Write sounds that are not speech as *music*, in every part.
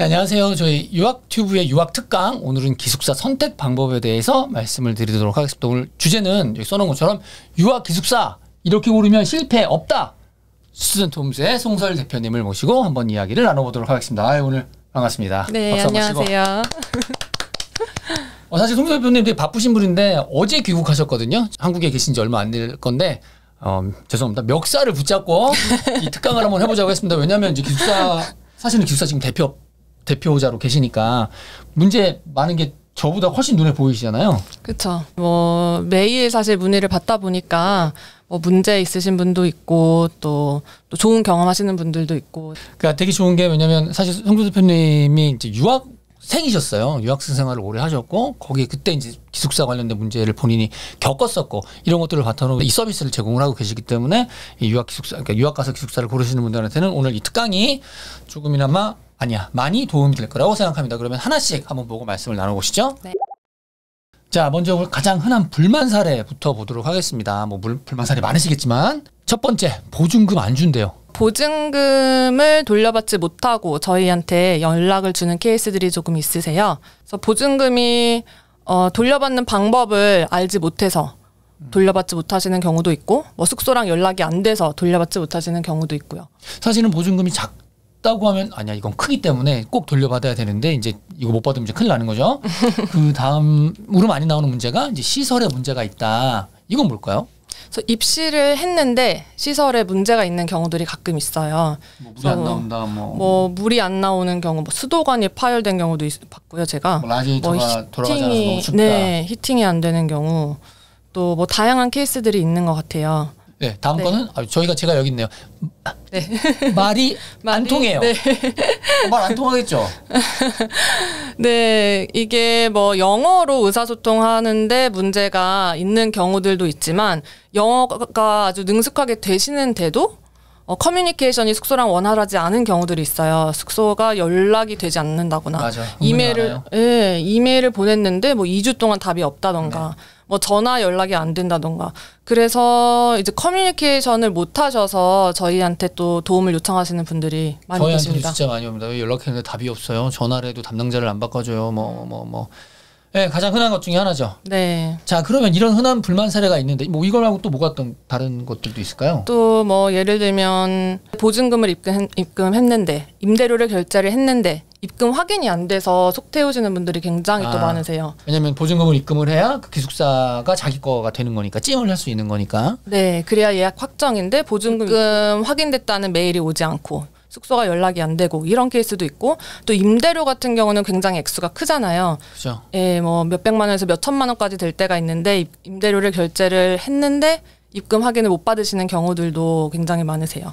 네, 안녕하세요. 저희 유학튜브의 유학특강 오늘은 기숙사 선택 방법에 대해서 말씀을 드리도록 하겠습니다. 오늘 주제는 여기 써놓은 것처럼 유학 기숙사 이렇게 고르면 실패 없다. 스튜톰스의 송설 대표님을 모시고 한번 이야기를 나눠보도록 하겠습니다. 아유, 오늘 반갑습니다. 네, 안녕하세요. 어, 사실 송설 대표님 되게 바쁘신 분인데 어제 귀국하셨거든요. 한국에 계신 지 얼마 안 될 건데 어, 죄송합니다. 멱살을 붙잡고 이 특강을 한번 해보자고 했습니다. 왜냐하면 이제 기숙사 사실은 기숙사 지금 대표 대표자로 계시니까 문제 많은 게 저보다 훨씬 눈에 보이시잖아요. 그렇죠. 뭐 매일 사실 문의를 받다 보니까 뭐 문제 있으신 분도 있고 또, 또 좋은 경험하시는 분들도 있고. 그러니까 되게 좋은 게 왜냐면 사실 송주 대표님이 이제 유학 생이셨어요. 유학생 생활을 오래 하셨고 거기에 그때 이제 기숙사 관련된 문제를 본인이 겪었었고 이런 것들을 바탕으로 이 서비스를 제공을 하고 계시기 때문에 이 유학 기숙사 그러니까 유학 가서 기숙사를 고르시는 분들한테는 오늘 이 특강이 조금이나마 아니야 많이 도움이 될 거라고 생각합니다. 그러면 하나씩 한번 보고 말씀을 나눠보시죠. 네. 자, 먼저 가장 흔한 불만 사례부터 보도록 하겠습니다. 뭐 물, 불만 사례 많으시겠지만 첫 번째 보증금 안 준대요. 보증금을 돌려받지 못하고 저희한테 연락을 주는 케이스들이 조금 있으세요. 그래서 보증금이 어, 돌려받는 방법을 알지 못해서 돌려받지 못하시는 경우도 있고 뭐 숙소랑 연락이 안 돼서 돌려받지 못하시는 경우도 있고요. 사실은 보증금이 작, 없다고 하면 아니야 이건 크기 때문에 꼭 돌려받아야 되는데 이제 이거 못 받으면 이제 큰일 나는 거죠. *laughs* 그 다음으로 많이 나오는 문제가 이제 시설에 문제가 있다. 이건 뭘까요? 그래서 입시를 했는데 시설에 문제가 있는 경우들이 가끔 있어요. 뭐 물이 안 나온다, 뭐. 뭐 물이 안 나오는 경우, 뭐 수도관이 파열된 경우도 있, 봤고요, 제가. 뭐 라디에이터가 뭐 히팅이, 네, 히팅이 안 되는 경우, 또 뭐 다양한 케이스들이 있는 것 같아요. 네, 다음 네. 거는 아, 저희가 제가 여기 있네요. 네. *laughs* 말이 안 통해요. 네. 어, 말안 통하겠죠. *laughs* 네, 이게 뭐 영어로 의사소통하는데 문제가 있는 경우들도 있지만 영어가 아주 능숙하게 되시는데도 어, 커뮤니케이션이 숙소랑 원활하지 않은 경우들이 있어요. 숙소가 연락이 되지 않는다거나 맞아, 이메일을 예, 이메일을 보냈는데 뭐 2주 동안 답이 없다던가 네. 뭐 전화 연락이 안 된다던가 그래서 이제 커뮤니케이션을 못 하셔서 저희한테 또 도움을 요청하시는 분들이 많이 저희한테십니다 진짜 많이 옵니다. 연락했는데 답이 없어요. 전화를 해도 담당자를 안 바꿔줘요. 뭐 뭐, 뭐. 네, 가장 흔한 것 중에 하나죠. 네. 자, 그러면 이런 흔한 불만 사례가 있는데 뭐 이걸 하고 또 뭐가 또 다른 것들도 있을까요? 또 뭐 예를 들면 보증금을 입금, 입금했는데 임대료를 결제를 했는데 입금 확인이 안 돼서 속 태우시는 분들이 굉장히 아, 또 많으세요. 왜냐면 하 보증금을 입금을 해야 그 기숙사가 자기 거가 되는 거니까 찜을 할 수 있는 거니까. 네, 그래야 예약 확정인데 보증금 입금 확인됐다는 메일이 오지 않고 숙소가 연락이 안 되고 이런 케이스도 있고 또 임대료 같은 경우는 굉장히 액수가 크잖아요. 그렇죠. 예, 뭐 몇백만 원에서 몇천만 원까지 될 때가 있는데 임대료를 결제를 했는데 입금 확인을 못 받으시는 경우들도 굉장히 많으세요.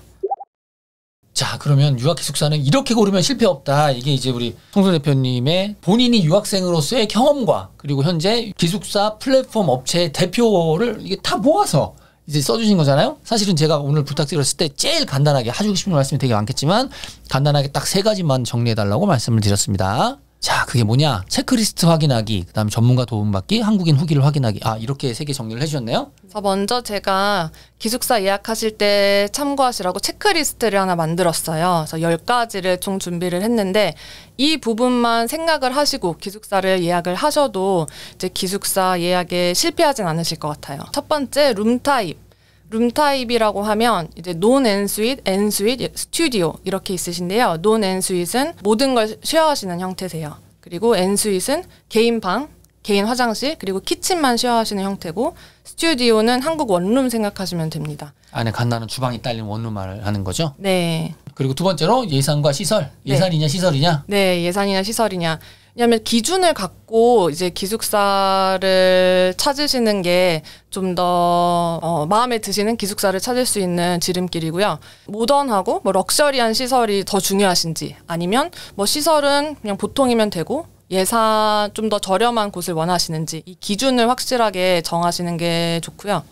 자 그러면 유학 기숙사는 이렇게 고르면 실패 없다 이게 이제 우리 송소 대표님의 본인이 유학생으로서의 경험과 그리고 현재 기숙사 플랫폼 업체 대표를 이게 다 모아서 이제 써주신 거잖아요. 사실은 제가 오늘 부탁드렸을 때 제일 간단하게 하주고 싶은 말씀이 되게 많겠지만 간단하게 딱 세 가지만 정리해달라고 말씀을 드렸습니다. 자, 그게 뭐냐? 체크리스트 확인하기, 그다음 전문가 도움받기, 한국인 후기를 확인하기. 아, 이렇게 세 개 정리를 해주셨네요. 자, 먼저 제가 기숙사 예약하실 때 참고하시라고 체크리스트를 하나 만들었어요. 그래서 열가지를총 준비를 했는데 이 부분만 생각을 하시고 기숙사를 예약을 하셔도 이제 기숙사 예약에 실패하진 않으실 것 같아요. 첫 번째, 룸 타입. 룸 타입이라고 하면 이제 논 앤스윗, 앤스윗, 예, 스튜디오 이렇게 있으신데요. 논 앤스윗은 모든 걸 쉐어하시는 형태세요. 그리고 앤스윗은 개인 방, 개인 화장실, 그리고 키친만 쉐어하시는 형태고 스튜디오는 한국 원룸 생각하시면 됩니다. 안에 간단한 주방이 딸린 원룸 말하는 거죠? 네. 그리고 두 번째로 예산과 시설. 네. 예산이냐 시설이냐? 네, 예산이냐 시설이냐. 왜냐하면 기준을 갖고 이제 기숙사를 찾으시는 게 좀더 어, 마음에 드시는 기숙사를 찾을 수 있는 지름길이고요. 모던하고 뭐 럭셔리한 시설이 더 중요하신지 아니면 뭐 시설은 그냥 보통이면 되고 예산 좀 더 저렴한 곳을 원하시는지 이 기준을 확실하게 정하시는 게 좋고요.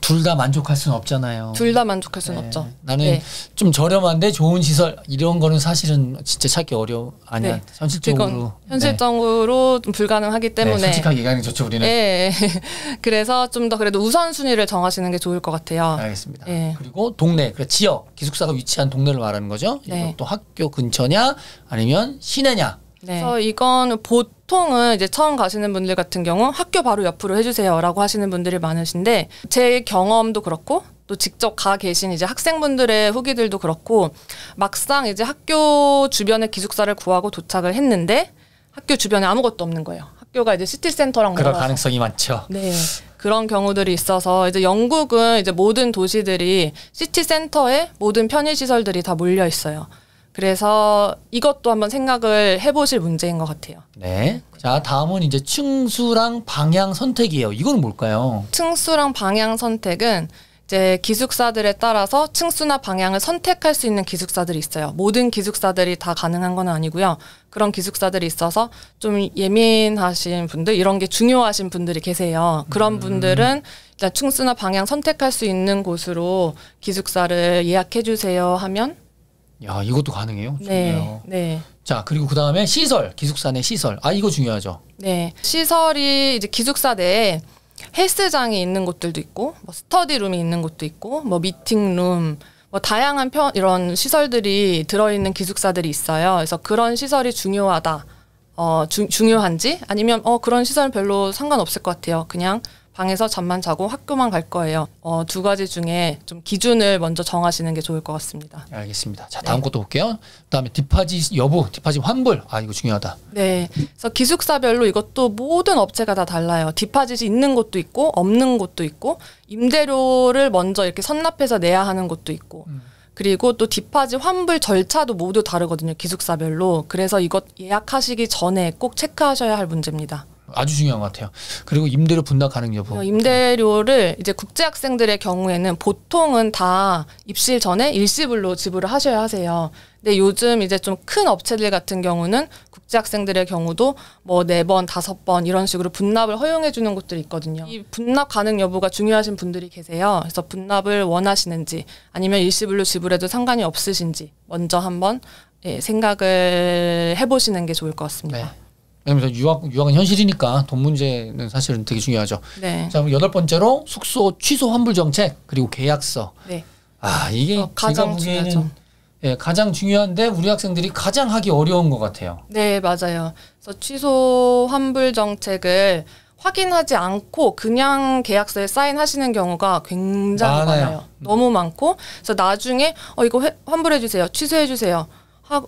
둘다 만족할 수는 없잖아요. 둘 다 만족할 수는 네. 없죠. 나는 네. 좀 저렴한데 좋은 시설 이런 거는 사실은 진짜 찾기 어려 아니야. 네. 현실적으로. 현실적으로 네. 좀 불가능하기 네, 때문에. 솔직하게 얘기하는 좋죠 우리는. 네. *laughs* 그래서 좀 더 그래도 우선순위를 정하시는 게 좋을 것 같아요. 알겠습니다. 예. 그리고 동네, 그러니까 지역, 기숙사가 위치한 동네를 말하는 거죠. 또 네. 학교 근처냐 아니면 시내냐. 네. 그래서 이건 보통은 이제 처음 가시는 분들 같은 경우 학교 바로 옆으로 해주세요라고 하시는 분들이 많으신데 제 경험도 그렇고 또 직접 가 계신 이제 학생분들의 후기들도 그렇고 막상 이제 학교 주변에 기숙사를 구하고 도착을 했는데 학교 주변에 아무것도 없는 거예요. 학교가 이제 시티센터랑 그럴 가능성이 많죠. 네. 그런 경우들이 있어서 이제 영국은 이제 모든 도시들이 시티센터에 모든 편의시설들이 다 몰려 있어요. 그래서 이것도 한번 생각을 해보실 문제인 것 같아요. 네. 자, 다음은 이제 층수랑 방향 선택이에요. 이건 뭘까요? 층수랑 방향 선택은 이제 기숙사들에 따라서 층수나 방향을 선택할 수 있는 기숙사들이 있어요. 모든 기숙사들이 다 가능한 건 아니고요. 그런 기숙사들이 있어서 좀 예민하신 분들, 이런 게 중요하신 분들이 계세요. 그런 음. 분들은 일단 층수나 방향 선택할 수 있는 곳으로 기숙사를 예약해 주세요 하면 야 이것도 가능해요. 네, 좋네요. 네. 자 그리고 그 다음에 시설 기숙사 내 시설 아 이거 중요하죠. 네 시설이 이제 기숙사 내에 헬스장이 있는 곳들도 있고 뭐 스터디룸이 있는 곳도 있고 뭐 미팅룸 뭐 다양한 편 이런 시설들이 들어있는 기숙사들이 있어요. 그래서 그런 시설이 중요하다. 어 주, 중요한지 아니면 어 그런 시설 별로 상관없을 것 같아요. 그냥 방에서 잠만 자고 학교만 갈 거예요. 어, 두 가지 중에 좀 기준을 먼저 정하시는 게 좋을 것 같습니다. 알겠습니다. 자, 네. 다음 네. 것도 볼게요. 그다음에 디파지 여부, 디파지 환불. 아, 이거 중요하다. 네. 그래서 기숙사별로 이것도 모든 업체가 다 달라요. 디파짓이 있는 곳도 있고 없는 곳도 있고 임대료를 먼저 이렇게 선납해서 내야 하는 곳도 있고 음. 그리고 또디파지 환불 절차도 모두 다르거든요. 기숙사별로. 그래서 이것 예약하시기 전에 꼭 체크하셔야 할 문제입니다. 아주 중요한 것 같아요. 그리고 임대료 분담 가능 여부. 어, 임대료를 이제 국제 학생들의 경우에는 보통은 다 입실 전에 일시불로 지불을 하셔야 하세요. 근데 요즘 이제 좀 큰 업체들 같은 경우는 국제 학생들의 경우도 뭐 네 번, 다섯 번 이런 식으로 분납을 허용해 주는 곳들이 있거든요. 이 분납 가능 여부가 중요하신 분들이 계세요. 그래서 분납을 원하시는지 아니면 일시불로 지불해도 상관이 없으신지 먼저 한번 예, 생각을 해보시는 게 좋을 것 같습니다. 네. 왜냐면 유학 유학은 현실이니까 돈 문제는 사실은 되게 중요하죠. 네. 자, 여덟 번째로 숙소 취소 환불 정책 그리고 계약서. 네. 아 이게 어, 가장 중요하죠. 예, 가장 중요한데 우리 학생들이 가장 하기 어려운 것 같아요. 네, 맞아요. 그래서 취소 환불 정책을 확인하지 않고 그냥 계약서에 사인하시는 경우가 굉장히 많아요. 많아요. 너무 많고 그래서 나중에 어 이거 환불해 주세요, 취소해 주세요.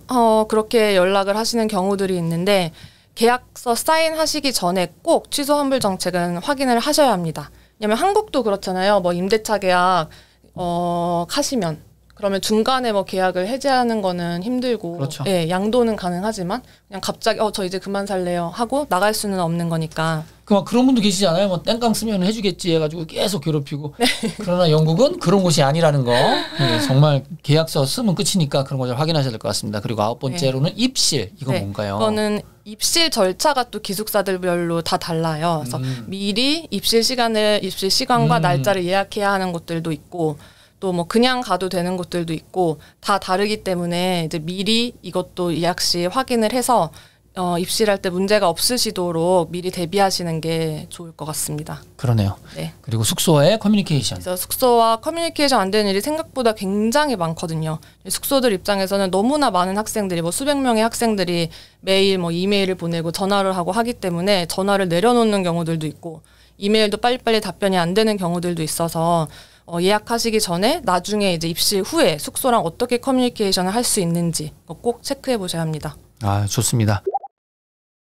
어, 그렇게 연락을 하시는 경우들이 있는데 계약서 사인하시기 전에 꼭 취소 환불 정책은 확인을 하셔야 합니다. 왜냐면 한국도 그렇잖아요. 뭐 임대차 계약 어 하시면 그러면 중간에 뭐 계약을 해제하는 거는 힘들고 그렇죠. 예, 양도는 가능하지만 그냥 갑자기 어 저 이제 그만 살래요 하고 나갈 수는 없는 거니까. 그막 그런 분도 계시지 않아요? 뭐 땡깡 쓰면 해주겠지 해가지고 계속 괴롭히고. 네. 그러나 영국은 그런 곳이 아니라는 거. 네, 정말 계약서 쓰면 끝이니까 그런 걸 확인하셔야 될 것 같습니다. 그리고 아홉 번째로는 네. 입실 이건 네. 뭔가요? 이거는 입실 절차가 또 기숙사들별로 다 달라요. 그래서 음. 미리 입실 시간을 입실 시간과 음. 날짜를 예약해야 하는 곳들도 있고 또 뭐 그냥 가도 되는 곳들도 있고 다 다르기 때문에 이제 미리 이것도 예약 시 확인을 해서 어, 입실할때 문제가 없으시도록 미리 대비하시는 게 좋을 것 같습니다. 그러네요. 네. 그리고 숙소의 커뮤니케이션. 그래서 숙소와 커뮤니케이션 안 되는 일이 생각보다 굉장히 많거든요. 숙소들 입장에서는 너무나 많은 학생들이 뭐 수백 명의 학생들이 매일 뭐 이메일을 보내고 전화를 하고 하기 때문에 전화를 내려놓는 경우들도 있고 이메일도 빨리빨리 답변이 안 되는 경우들도 있어서 어, 예약하시기 전에 나중에 이제 입시 후에 숙소랑 어떻게 커뮤니케이션을 할 수 있는지 꼭 체크해 보셔야 합니다. 아, 좋습니다.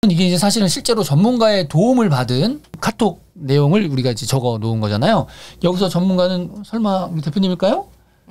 이게 이제 사실은 실제로 전문가의 도움을 받은 카톡 내용을 우리가 이제 적어 놓은 거잖아요. 여기서 전문가는 설마 우리 대표님일까요?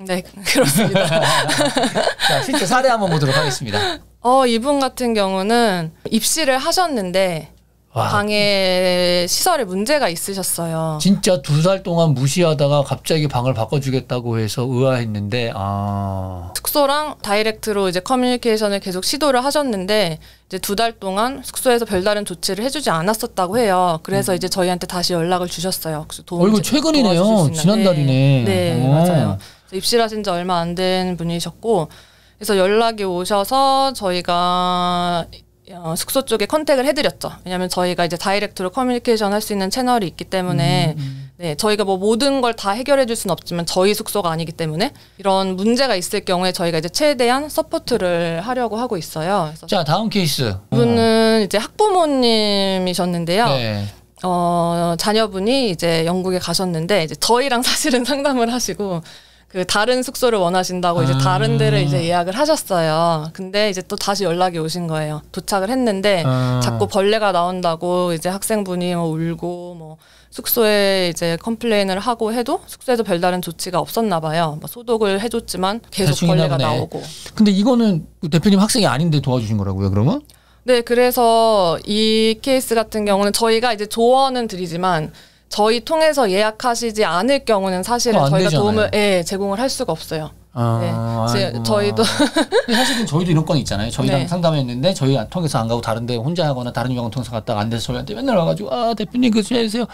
네, 그렇습니다. *laughs* 자, 실제 사례 한번 보도록 하겠습니다. 어, 이분 같은 경우는 입시를 하셨는데 와. 방에 시설에 문제가 있으셨어요. 진짜 두 달 동안 무시하다가 갑자기 방을 바꿔주겠다고 해서 의아했는데 아. 숙소랑 다이렉트로 이제 커뮤니케이션을 계속 시도를 하셨는데 이제 두 달 동안 숙소에서 별다른 조치를 해주지 않았었다고 해요. 그래서 음. 이제 저희한테 다시 연락을 주셨어요. 도움 최근이네요. 지난달이네. 네, 네 어. 맞아요. 입실하신 지 얼마 안 된 분이셨고 그래서 연락이 오셔서 저희가 어, 숙소 쪽에 컨택을 해드렸죠. 왜냐하면 저희가 이제 다이렉트로 커뮤니케이션 할 수 있는 채널이 있기 때문에 음, 음. 네, 저희가 뭐 모든 걸 다 해결해 줄 수는 없지만 저희 숙소가 아니기 때문에 이런 문제가 있을 경우에 저희가 이제 최대한 서포트를 하려고 하고 있어요. 자 다음 케이스. 분은 이제 학부모님이셨는데요. 네. 어, 자녀분이 이제 영국에 가셨는데 이제 저희랑 사실은 *laughs* 상담을 하시고 그 다른 숙소를 원하신다고 아. 이제 다른 데를 이제 예약을 하셨어요. 근데 이제 또 다시 연락이 오신 거예요. 도착을 했는데 아. 자꾸 벌레가 나온다고 이제 학생분이 뭐 울고 뭐 숙소에 이제 컴플레인을 하고 해도 숙소에서 별다른 조치가 없었나 봐요. 뭐 소독을 해줬지만 계속 벌레가 보네. 나오고. 근데 이거는 대표님 학생이 아닌데 도와주신 거라고요, 그러면? 네, 그래서 이 케이스 같은 경우는 저희가 이제 조언은 드리지만 저희 통해서 예약하시지 않을 경우는 사실은 어, 저희가 되잖아요. 도움을 예, 제공을 할 수가 없어요. 아, 네. 저희도 사실은 저희도 이런 건 있잖아요. 저희랑 네. 상담했는데 저희 통해서 안 가고 다른데 혼자 하거나 다른 병원 통해서 갔다가 안 돼서 저희한테 맨날 와가지고 아 대표님 그주세요안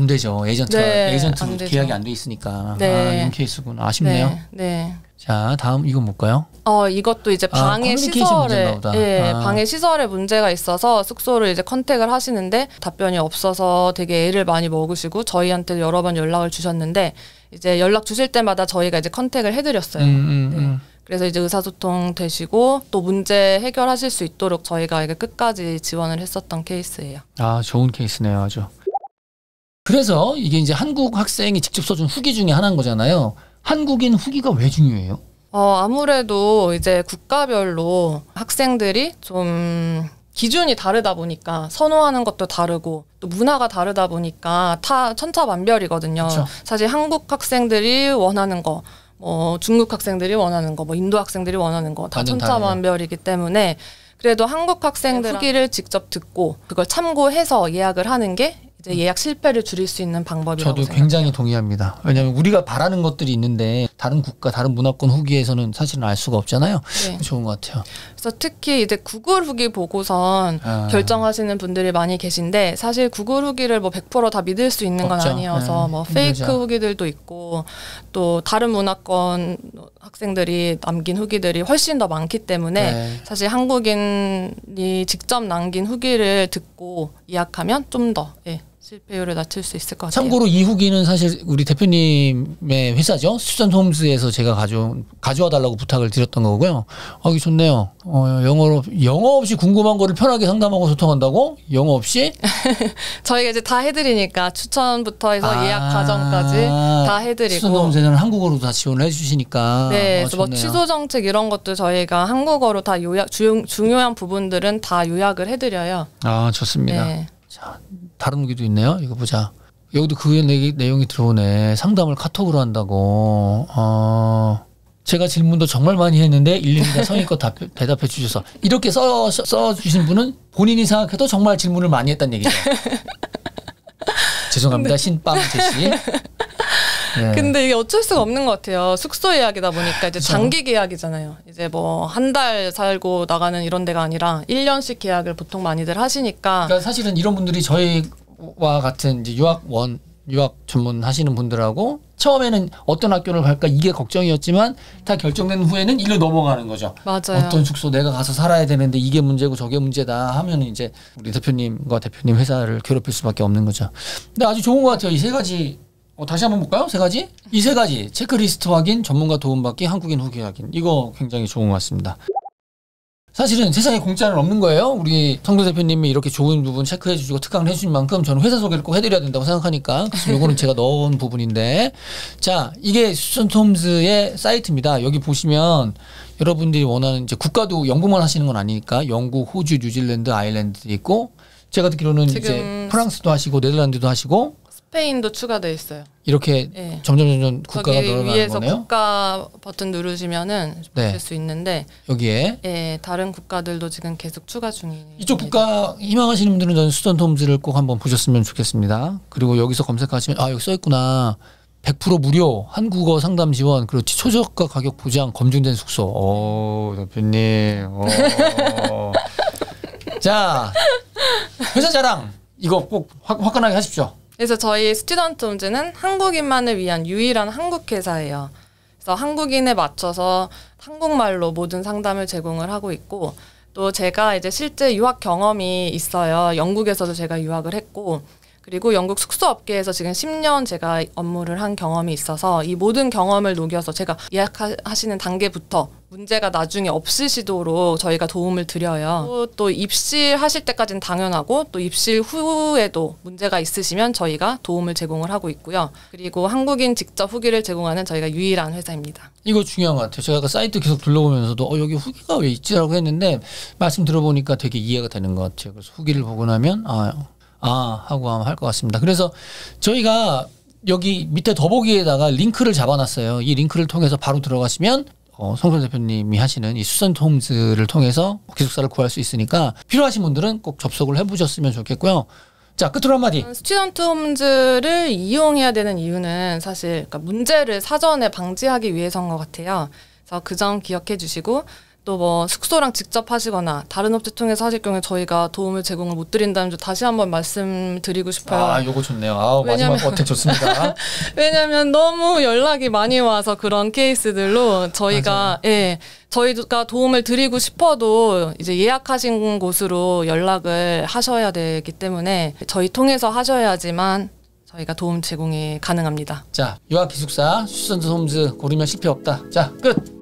음. 되죠. 에이전트 네, 에이전트 계약이 안 돼 있으니까 네. 아, 이런 케이스구 아쉽네요. 네. 네. 자 다음 이건 뭘까요? 어 이것도 이제 방해 아, 시설에 예 아. 방해 시설에 문제가 있어서 숙소를 이제 컨택을 하시는데 답변이 없어서 되게 애를 많이 먹으시고 저희한테 여러 번 연락을 주셨는데 이제 연락 주실 때마다 저희가 이제 컨택을 해드렸어요. 음, 음, 네. 음. 그래서 이제 의사소통 되시고 또 문제 해결하실 수 있도록 저희가 이게 끝까지 지원을 했었던 케이스예요. 아 좋은 케이스네요, 아주. 그래서 이게 이제 한국 학생이 직접 써준 후기 중에 하나인 거잖아요. 한국인 후기가 왜 중요해요? 어, 아무래도 이제 국가별로 학생들이 좀 기준이 다르다 보니까 선호하는 것도 다르고 또 문화가 다르다 보니까 타 천차만별이거든요. 그쵸. 사실 한국 학생들이 원하는 거, 뭐 중국 학생들이 원하는 거, 뭐 인도 학생들이 원하는 거 다 천차만별이기 때문에 그래도 한국 학생들 네, 후기를 직접 듣고 그걸 참고해서 예약을 하는 게 이제 예약 실패를 줄일 수 있는 방법이라고 저도 생각해요. 굉장히 동의합니다. 왜냐하면 우리가 바라는 것들이 있는데 다른 국가, 다른 문화권 후기에서는 사실은 알 수가 없잖아요. 네. 좋은 것 같아요. 그래서 특히 이제 구글 후기 보고선 아. 결정하시는 분들이 많이 계신데 사실 구글 후기를 뭐 100%다 믿을 수 있는 건 없죠. 아니어서 네. 뭐 힘들죠. 페이크 후기들도 있고 또 다른 문화권 학생들이 남긴 후기들이 훨씬 더 많기 때문에 네. 사실 한국인이 직접 남긴 후기를 듣고 예약하면 좀 더 예, 실패율을 낮출 수 있을 것 같아요. 참고로 이 후기는 사실 우리 대표님의 회사죠. 수잔 홈스에서 제가 가져 가져와 달라고 부탁을 드렸던 거고요. 하기 어, 좋네요. 어, 영어로 영어 없이 궁금한 거를 편하게 상담하고 소통한다고? 영어 없이? *laughs* 저희가 이제 다 해드리니까 추천부터 해서 아, 예약 과정까지 다 해드리고 수잔 홈스는 한국어로 다지원 해주시니까 네, 아, 뭐 취소 정책 이런 것도 저희가 한국어로 다 요약 중, 중요한 부분들은 다 요약을 해드려요. 아 좋습니다. 네. 자. 다른 후기도 있네요. 이거 보자. 여기도 그 내용이 들어오네. 상담을 카톡으로 한다고. 어. 제가 질문도 정말 많이 했는데 일일이 다 *laughs* 성의껏 답, 대답해 주셔서 이렇게 써, 써 주신 분은 본인이 생각해도 정말 질문을 많이 했다는 얘기죠. *laughs* 죄송합니다. 신빵 제시. 네. 근데 이게 어쩔 수가 없는 것 같아요. 숙소 예약이다 보니까 이제 장기 계약이잖아요. 이제 뭐 한 달 살고 나가는 이런 데가 아니라 1년씩 계약을 보통 많이들 하시니까. 그러니까 사실은 이런 분들이 저희와 같은 이제 유학원 유학 전문 하시는 분들하고 처음에는 어떤 학교를 갈까 이게 걱정이었지만 다 결정된 후에는 일로 넘어가는 거죠. 맞아요. 어떤 숙소 내가 가서 살아야 되는데 이게 문제고 저게 문제다 하면 이제 우리 대표님과 대표님 회사를 괴롭힐 수밖에 없는 거죠. 근데 아주 좋은 것 같아요. 이 세 가지 어, 다시 한번 볼까요? 세 가지? 이 세 가지. 체크리스트 확인, 전문가 도움받기, 한국인 후기 확인. 이거 굉장히 좋은 것 같습니다. 사실은 세상에 공짜는 없는 거예요. 우리 성도 대표님이 이렇게 좋은 부분 체크해 주시고 특강을 해 주신 만큼 저는 회사 소개를 꼭 해드려야 된다고 생각하니까 *laughs* 요거는 제가 넣은 부분인데 자 이게 수천 톰스의 사이트입니다. 여기 보시면 여러분들이 원하는 이제 국가도 연구만 하시는 건 아니니까 영국, 호주, 뉴질랜드, 아일랜드 있고 제가 듣기로는 이제 프랑스도 하시고 네덜란드도 하시고 스페인도 추가돼 있어요. 이렇게 네. 점점 점점 국가가 늘어나는 거네요. 국가 버튼 누르시면은 네. 볼수 있는데 여기에 예, 다른 국가들도 지금 계속 추가 중이에요. 이쪽 국가 희망하시는 분들은 저는 수전 톰즈를 꼭 한번 보셨으면 좋겠습니다. 그리고 여기서 검색하시면 아 여기 써 있구나. 100% 무료 한국어 상담 지원 그리고 최저가 가격 보장 검증된 숙소. 어 대표님. 어. *laughs* 자 회사 자랑 이거 꼭 화, 화끈하게 하십시오. 그래서 저희 스튜던트 홈즈는 한국인만을 위한 유일한 한국 회사예요. 그래서 한국인에 맞춰서 한국말로 모든 상담을 제공을 하고 있고 또 제가 이제 실제 유학 경험이 있어요. 영국에서도 제가 유학을 했고 그리고 영국 숙소업계에서 지금 10년 제가 업무를 한 경험이 있어서 이 모든 경험을 녹여서 제가 예약하시는 단계부터 문제가 나중에 없으시도록 저희가 도움을 드려요. 또, 입실하실 때까지는 당연하고 또 입실 후에도 문제가 있으시면 저희가 도움을 제공을 하고 있고요. 그리고 한국인 직접 후기를 제공하는 저희가 유일한 회사입니다. 이거 중요한 것 같아요. 제가 아까 사이트 계속 둘러보면서도 어, 여기 후기가 왜 있지라고 했는데 말씀 들어보니까 되게 이해가 되는 것 같아요. 그래서 후기를 보고 나면 아, 아 하고 할것 같습니다. 그래서 저희가 여기 밑에 더보기에다가 링크를 잡아놨어요. 이 링크를 통해서 바로 들어가시면 어, 성선 대표님이 하시는 이 수선 홈즈를 통해서 기숙사를 구할 수 있으니까 필요하신 분들은 꼭 접속을 해보셨으면 좋겠고요. 자 끝으로 한마디. 어, 스튜던트 홈즈를 이용해야 되는 이유는 사실 그러니까 문제를 사전에 방지하기 위해서인 것 같아요. 그래서 그점 기억해 주시고 또뭐 숙소랑 직접 하시거나 다른 업체 통해서 하실 경우에 저희가 도움을 제공을 못 드린다는 점 다시 한번 말씀드리고 싶어요. 아, 요거 좋네요. 아, 마지막 버튼 좋습니다. *laughs* 왜냐면 너무 연락이 많이 와서 그런 케이스들로 저희가 맞아 예. 저희가 도움을 드리고 싶어도 이제 예약하신 곳으로 연락을 하셔야 되기 때문에 저희 통해서 하셔야지만 저희가 도움 제공이 가능합니다. 자, 유학 기숙사 수선즈 홈즈 고르면 실패 없다. 자, 끝.